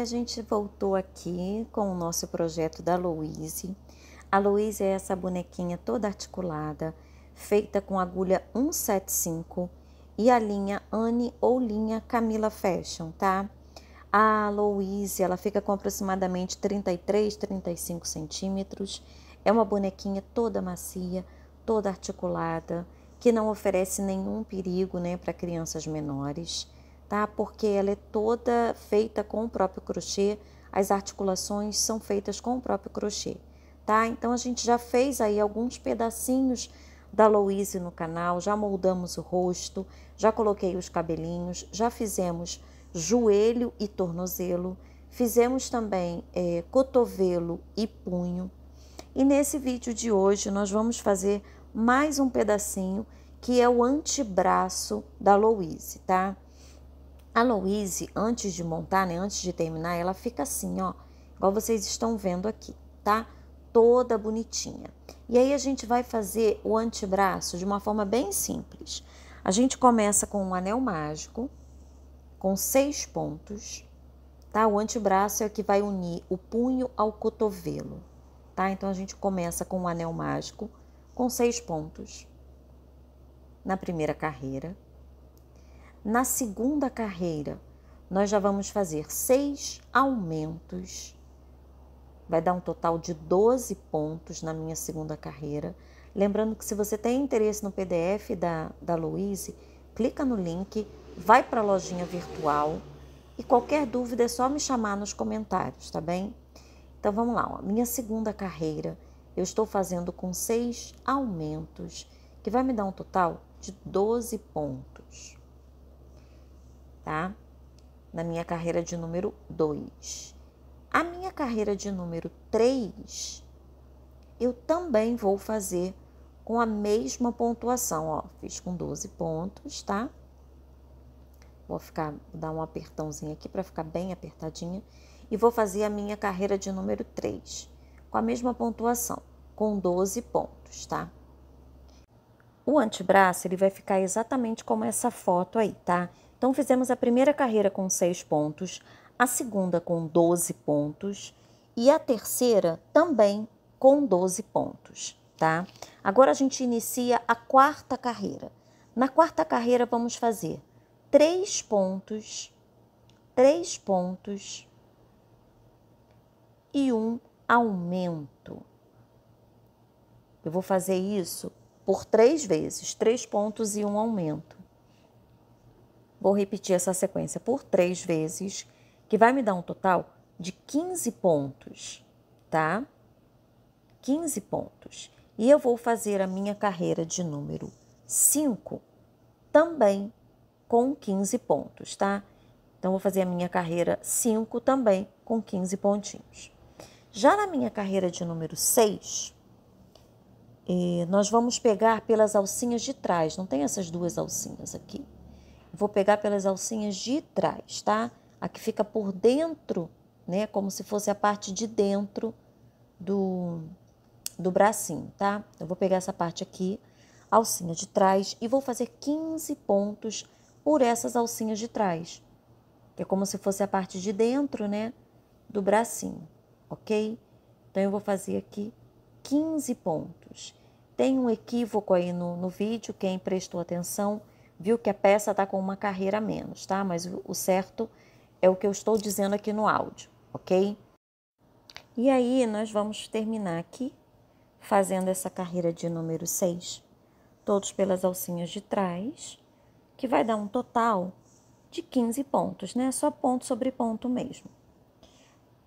a gente voltou aqui com o nosso projeto da Louise. A Louise é essa bonequinha toda articulada, feita com agulha 175 e a linha Anne ou linha Camila Fashion, tá? A Louise, ela fica com aproximadamente 33, 35 centímetros. É uma bonequinha toda macia, toda articulada, que não oferece nenhum perigo né, para crianças menores tá? Porque ela é toda feita com o próprio crochê, as articulações são feitas com o próprio crochê, tá? Então a gente já fez aí alguns pedacinhos da Louise no canal, já moldamos o rosto, já coloquei os cabelinhos, já fizemos joelho e tornozelo, fizemos também é, cotovelo e punho. E nesse vídeo de hoje nós vamos fazer mais um pedacinho que é o antebraço da Louise, tá? A Louise, antes de montar, né, antes de terminar, ela fica assim, ó, igual vocês estão vendo aqui, tá? Toda bonitinha. E aí a gente vai fazer o antebraço de uma forma bem simples. A gente começa com um anel mágico, com seis pontos, tá? O antebraço é o que vai unir o punho ao cotovelo, tá? Então a gente começa com um anel mágico, com seis pontos, na primeira carreira. Na segunda carreira, nós já vamos fazer seis aumentos. Vai dar um total de 12 pontos na minha segunda carreira. Lembrando que se você tem interesse no PDF da, da Louise, clica no link, vai para a lojinha virtual e qualquer dúvida é só me chamar nos comentários, tá bem? Então vamos lá, ó. minha segunda carreira eu estou fazendo com seis aumentos, que vai me dar um total de 12 pontos tá? Na minha carreira de número 2. A minha carreira de número 3, eu também vou fazer com a mesma pontuação, ó. Fiz com 12 pontos, tá? Vou ficar, vou dar um apertãozinho aqui para ficar bem apertadinha. E vou fazer a minha carreira de número 3, com a mesma pontuação, com 12 pontos, tá? O antebraço, ele vai ficar exatamente como essa foto aí, tá? Então fizemos a primeira carreira com 6 pontos, a segunda com 12 pontos e a terceira também com 12 pontos, tá? Agora a gente inicia a quarta carreira. Na quarta carreira vamos fazer 3 pontos, 3 pontos e um aumento. Eu vou fazer isso por três vezes, três pontos e um aumento. Vou repetir essa sequência por três vezes, que vai me dar um total de 15 pontos, tá? 15 pontos. E eu vou fazer a minha carreira de número 5 também com 15 pontos, tá? Então, vou fazer a minha carreira 5 também com 15 pontinhos. Já na minha carreira de número 6, eh, nós vamos pegar pelas alcinhas de trás, não tem essas duas alcinhas aqui. Vou pegar pelas alcinhas de trás, tá? A que fica por dentro, né? Como se fosse a parte de dentro do, do bracinho, tá? Eu vou pegar essa parte aqui, alcinha de trás, e vou fazer 15 pontos por essas alcinhas de trás. Que é como se fosse a parte de dentro, né? Do bracinho, ok? Então, eu vou fazer aqui 15 pontos. Tem um equívoco aí no, no vídeo, quem prestou atenção viu que a peça está com uma carreira a menos, tá? Mas o certo é o que eu estou dizendo aqui no áudio, ok? E aí nós vamos terminar aqui fazendo essa carreira de número 6, todos pelas alcinhas de trás, que vai dar um total de 15 pontos, né? Só ponto sobre ponto mesmo.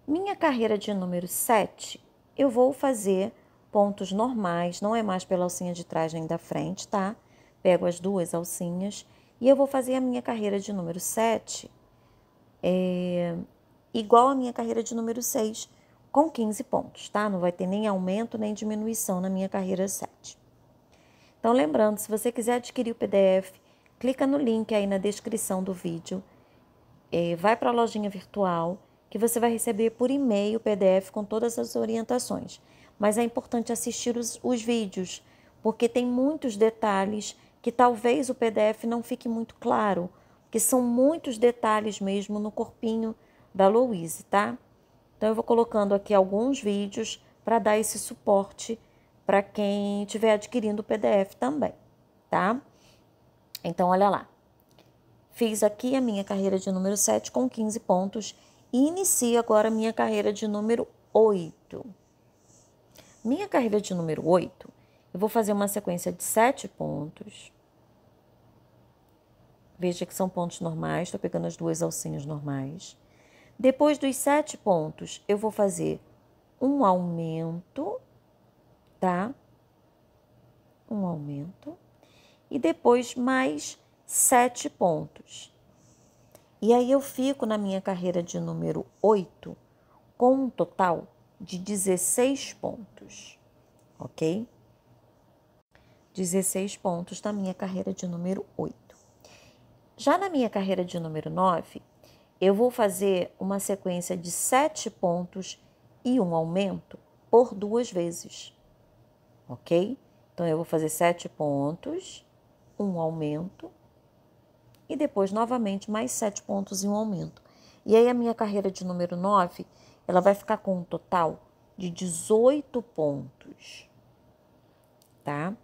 Minha carreira de número 7, eu vou fazer pontos normais, não é mais pela alcinha de trás nem da frente, tá? Pego as duas alcinhas e eu vou fazer a minha carreira de número 7 é, igual à minha carreira de número 6, com 15 pontos, tá? Não vai ter nem aumento nem diminuição na minha carreira 7. Então, lembrando, se você quiser adquirir o PDF, clica no link aí na descrição do vídeo, é, vai para a lojinha virtual, que você vai receber por e-mail o PDF com todas as orientações. Mas é importante assistir os, os vídeos, porque tem muitos detalhes que talvez o PDF não fique muito claro, que são muitos detalhes mesmo no corpinho da Louise, tá? Então eu vou colocando aqui alguns vídeos para dar esse suporte para quem estiver adquirindo o PDF também, tá? Então olha lá. Fiz aqui a minha carreira de número 7 com 15 pontos e inicio agora a minha carreira de número 8. Minha carreira de número 8 eu vou fazer uma sequência de sete pontos. Veja que são pontos normais, estou pegando as duas alcinhas normais. Depois dos sete pontos, eu vou fazer um aumento, tá? Um aumento. E depois mais sete pontos. E aí eu fico na minha carreira de número 8 com um total de 16 pontos, ok? 16 pontos na minha carreira de número 8. Já na minha carreira de número 9, eu vou fazer uma sequência de 7 pontos e um aumento por duas vezes, ok? Então, eu vou fazer 7 pontos, um aumento e depois novamente mais 7 pontos e um aumento. E aí, a minha carreira de número 9 ela vai ficar com um total de 18 pontos, tá?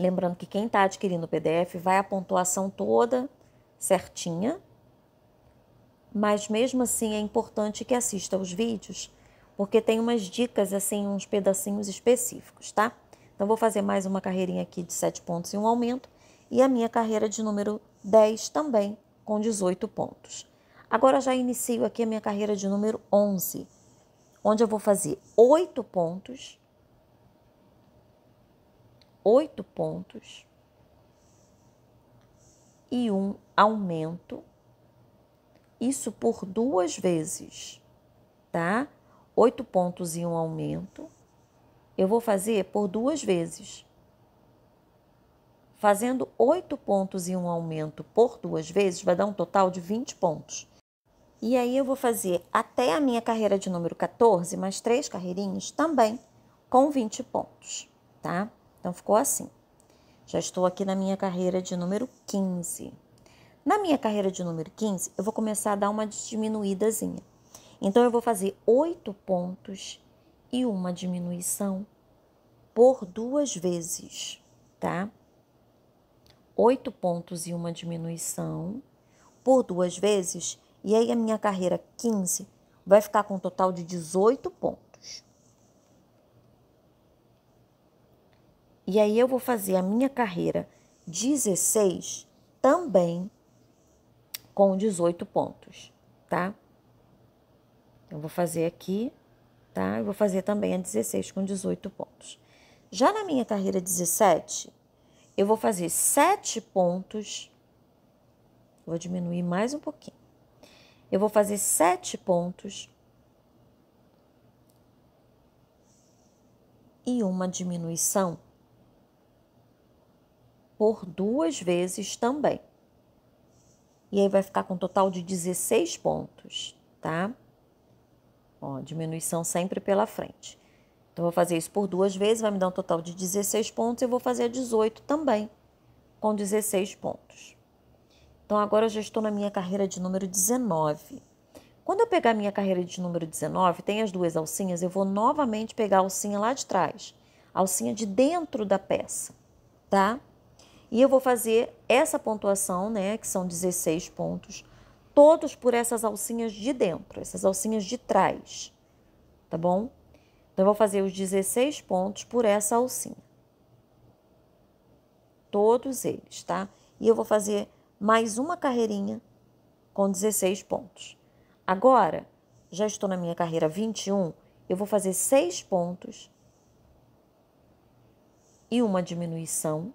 Lembrando que quem está adquirindo o PDF vai a pontuação toda certinha, mas mesmo assim é importante que assista os vídeos, porque tem umas dicas, assim, uns pedacinhos específicos, tá? Então, vou fazer mais uma carreirinha aqui de 7 pontos e um aumento, e a minha carreira de número 10 também, com 18 pontos. Agora, já inicio aqui a minha carreira de número 11, onde eu vou fazer 8 pontos oito pontos e um aumento, isso por duas vezes, tá? Oito pontos e um aumento, eu vou fazer por duas vezes. Fazendo oito pontos e um aumento por duas vezes, vai dar um total de 20 pontos. E aí eu vou fazer até a minha carreira de número 14, mais três carreirinhas também com 20 pontos, tá? Então ficou assim. Já estou aqui na minha carreira de número 15. Na minha carreira de número 15, eu vou começar a dar uma diminuídazinha. Então eu vou fazer oito pontos e uma diminuição por duas vezes, tá? Oito pontos e uma diminuição por duas vezes, e aí a minha carreira 15 vai ficar com um total de 18 pontos. E aí eu vou fazer a minha carreira 16 também com 18 pontos, tá? Eu vou fazer aqui, tá? Eu vou fazer também a 16 com 18 pontos. Já na minha carreira 17, eu vou fazer 7 pontos. Vou diminuir mais um pouquinho. Eu vou fazer 7 pontos e uma diminuição por duas vezes também. E aí vai ficar com um total de 16 pontos, tá? Ó, diminuição sempre pela frente. Então, vou fazer isso por duas vezes, vai me dar um total de 16 pontos. Eu vou fazer 18 também, com 16 pontos. Então, agora eu já estou na minha carreira de número 19. Quando eu pegar minha carreira de número 19, tem as duas alcinhas, eu vou novamente pegar a alcinha lá de trás, a alcinha de dentro da peça, tá? E eu vou fazer essa pontuação, né, que são 16 pontos, todos por essas alcinhas de dentro, essas alcinhas de trás, tá bom? Então, eu vou fazer os 16 pontos por essa alcinha. Todos eles, tá? E eu vou fazer mais uma carreirinha com 16 pontos. Agora, já estou na minha carreira 21, eu vou fazer 6 pontos e uma diminuição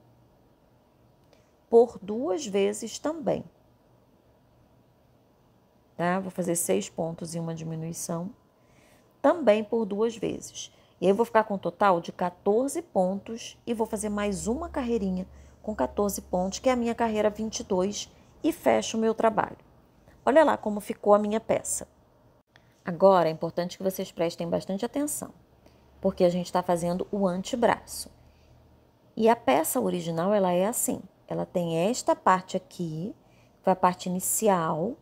por duas vezes também. Tá? Vou fazer seis pontos e uma diminuição, também por duas vezes. E aí eu vou ficar com um total de 14 pontos e vou fazer mais uma carreirinha com 14 pontos, que é a minha carreira 22, e fecho o meu trabalho. Olha lá como ficou a minha peça. Agora é importante que vocês prestem bastante atenção, porque a gente está fazendo o antebraço. E a peça original ela é assim ela tem esta parte aqui, que foi a parte inicial,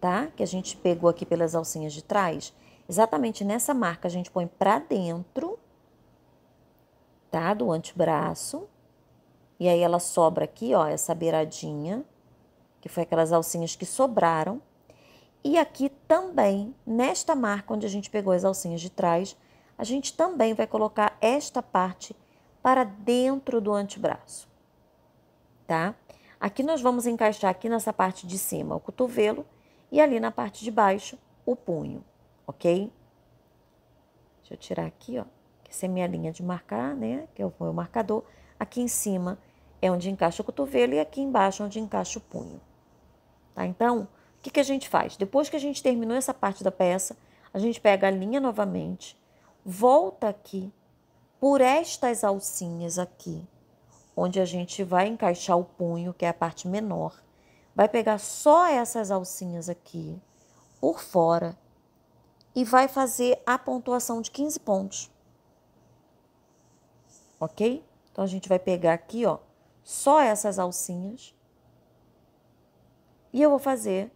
tá? Que a gente pegou aqui pelas alcinhas de trás. Exatamente nessa marca a gente põe pra dentro, tá? Do antebraço. E aí ela sobra aqui, ó, essa beiradinha, que foi aquelas alcinhas que sobraram. E aqui também, nesta marca onde a gente pegou as alcinhas de trás, a gente também vai colocar esta parte para dentro do antebraço tá? Aqui nós vamos encaixar aqui nessa parte de cima o cotovelo e ali na parte de baixo o punho, ok? Deixa eu tirar aqui, ó, que essa é minha linha de marcar, né, que é o meu marcador. Aqui em cima é onde encaixa o cotovelo e aqui embaixo é onde encaixa o punho, tá? Então, o que, que a gente faz? Depois que a gente terminou essa parte da peça, a gente pega a linha novamente, volta aqui por estas alcinhas aqui, onde a gente vai encaixar o punho, que é a parte menor. Vai pegar só essas alcinhas aqui por fora e vai fazer a pontuação de 15 pontos. Ok? Então a gente vai pegar aqui, ó, só essas alcinhas. E eu vou fazer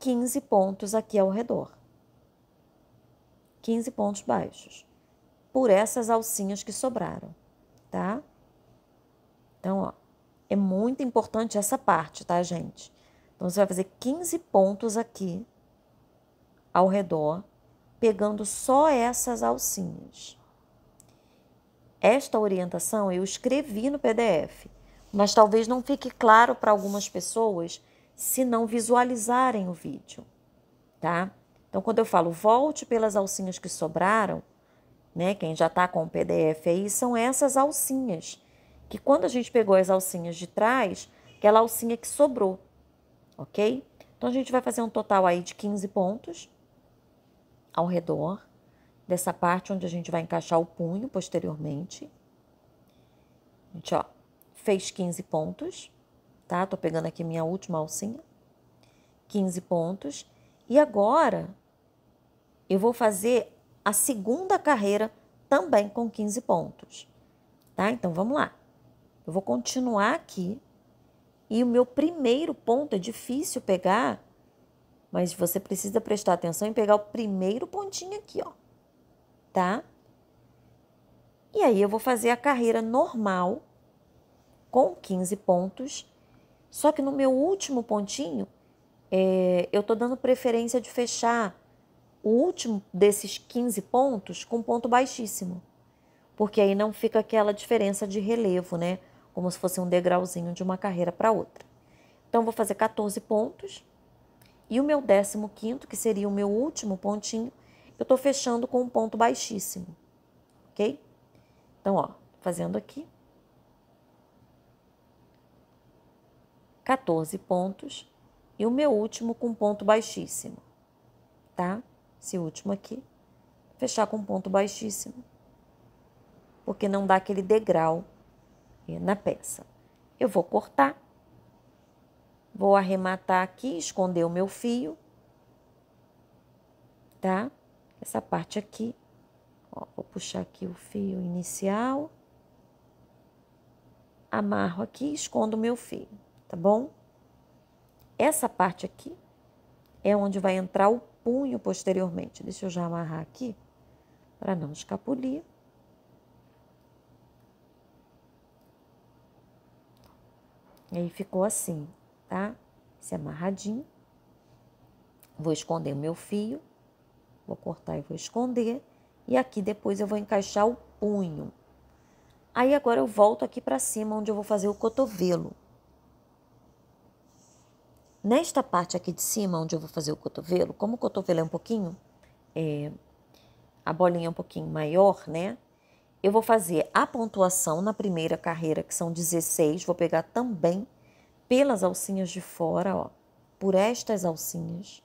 15 pontos aqui ao redor. 15 pontos baixos. Por essas alcinhas que sobraram, tá? Então, ó, é muito importante essa parte, tá, gente? Então, você vai fazer 15 pontos aqui ao redor, pegando só essas alcinhas. Esta orientação eu escrevi no PDF, mas talvez não fique claro para algumas pessoas se não visualizarem o vídeo, tá? Então, quando eu falo volte pelas alcinhas que sobraram, né? Quem já está com o PDF aí, são essas alcinhas que quando a gente pegou as alcinhas de trás, aquela alcinha que sobrou, ok? Então, a gente vai fazer um total aí de 15 pontos ao redor dessa parte onde a gente vai encaixar o punho posteriormente. A gente, ó, fez 15 pontos, tá? Tô pegando aqui minha última alcinha. 15 pontos. E agora, eu vou fazer a segunda carreira também com 15 pontos, tá? Então, vamos lá. Eu vou continuar aqui. E o meu primeiro ponto é difícil pegar, mas você precisa prestar atenção em pegar o primeiro pontinho aqui, ó. Tá? E aí eu vou fazer a carreira normal com 15 pontos. Só que no meu último pontinho, é, eu tô dando preferência de fechar o último desses 15 pontos com ponto baixíssimo. Porque aí não fica aquela diferença de relevo, né? como se fosse um degrauzinho de uma carreira para outra. Então, vou fazer 14 pontos e o meu 15, que seria o meu último pontinho, eu estou fechando com um ponto baixíssimo, ok? Então, ó, fazendo aqui. 14 pontos e o meu último com ponto baixíssimo, tá? Esse último aqui, fechar com ponto baixíssimo, porque não dá aquele degrau eh, na peça. Eu vou cortar, vou arrematar aqui, esconder o meu fio, tá? Essa parte aqui, ó, vou puxar aqui o fio inicial, amarro aqui, escondo o meu fio, tá bom? Essa parte aqui é onde vai entrar o punho posteriormente. Deixa eu já amarrar aqui para não escapulir. E aí ficou assim, tá? Esse amarradinho. Vou esconder o meu fio. Vou cortar e vou esconder. E aqui depois eu vou encaixar o punho. Aí agora eu volto aqui para cima, onde eu vou fazer o cotovelo. Nesta parte aqui de cima, onde eu vou fazer o cotovelo, como o cotovelo é um pouquinho... É, a bolinha é um pouquinho maior, né? eu vou fazer a pontuação na primeira carreira, que são 16, vou pegar também pelas alcinhas de fora, ó, por estas alcinhas,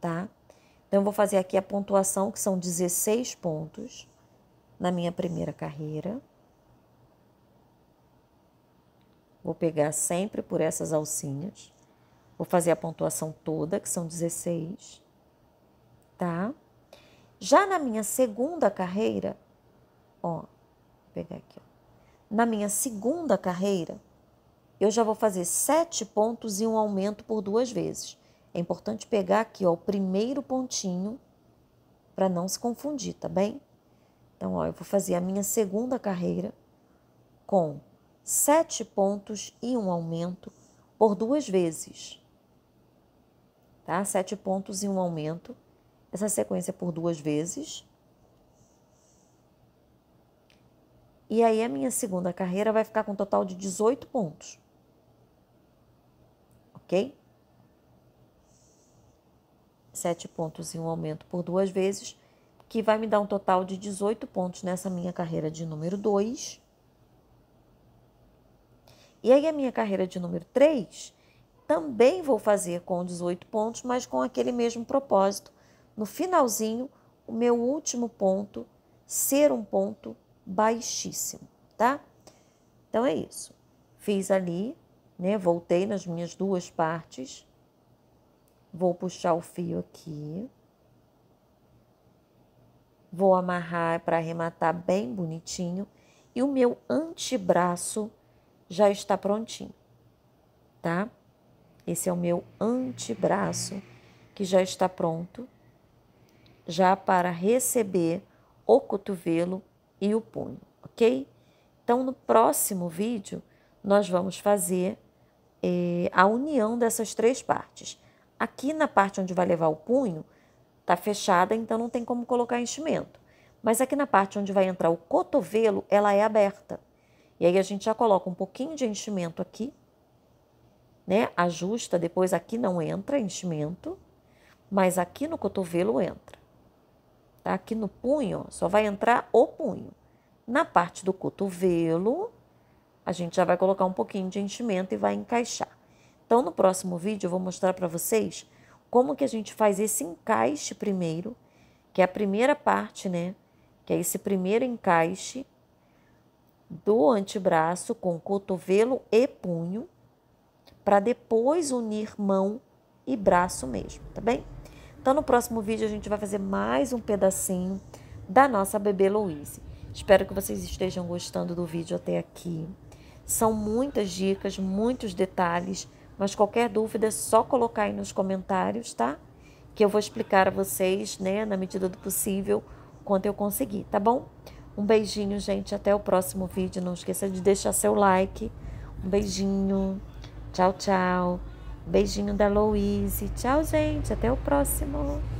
tá? Então, eu vou fazer aqui a pontuação, que são 16 pontos na minha primeira carreira. Vou pegar sempre por essas alcinhas. Vou fazer a pontuação toda, que são 16, tá? Já na minha segunda carreira, ó, vou pegar aqui. Ó. Na minha segunda carreira, eu já vou fazer sete pontos e um aumento por duas vezes. É importante pegar aqui ó, o primeiro pontinho para não se confundir, tá bem? Então, ó, eu vou fazer a minha segunda carreira com sete pontos e um aumento por duas vezes. Tá? Sete pontos e um aumento. Essa sequência é por duas vezes. E aí a minha segunda carreira vai ficar com um total de 18 pontos. Ok? 7 pontos em um aumento por duas vezes, que vai me dar um total de 18 pontos nessa minha carreira de número 2. E aí a minha carreira de número 3 também vou fazer com 18 pontos, mas com aquele mesmo propósito. No finalzinho, o meu último ponto ser um ponto baixíssimo, tá? Então é isso. Fiz ali, né? Voltei nas minhas duas partes. Vou puxar o fio aqui. Vou amarrar para arrematar bem bonitinho. E o meu antebraço já está prontinho, tá? Esse é o meu antebraço que já está pronto, já para receber o cotovelo e o punho, ok? Então, no próximo vídeo, nós vamos fazer eh, a união dessas três partes. Aqui na parte onde vai levar o punho, está fechada, então não tem como colocar enchimento. Mas aqui na parte onde vai entrar o cotovelo, ela é aberta. E aí a gente já coloca um pouquinho de enchimento aqui, né? Ajusta, depois aqui não entra enchimento, mas aqui no cotovelo entra. Tá? Aqui no punho, só vai entrar o punho. Na parte do cotovelo, a gente já vai colocar um pouquinho de enchimento e vai encaixar. Então, no próximo vídeo, eu vou mostrar para vocês como que a gente faz esse encaixe primeiro, que é a primeira parte, né? Que é esse primeiro encaixe do antebraço com cotovelo e punho, para depois unir mão e braço mesmo, tá bem? Então, no próximo vídeo, a gente vai fazer mais um pedacinho da nossa bebê Louise. Espero que vocês estejam gostando do vídeo até aqui. São muitas dicas, muitos detalhes, mas qualquer dúvida é só colocar aí nos comentários, tá? Que eu vou explicar a vocês, né, na medida do possível, quanto eu conseguir, tá bom? Um beijinho, gente. Até o próximo vídeo. Não esqueça de deixar seu like. Um beijinho. Tchau, tchau. Beijinho da Louise. Tchau, gente. Até o próximo.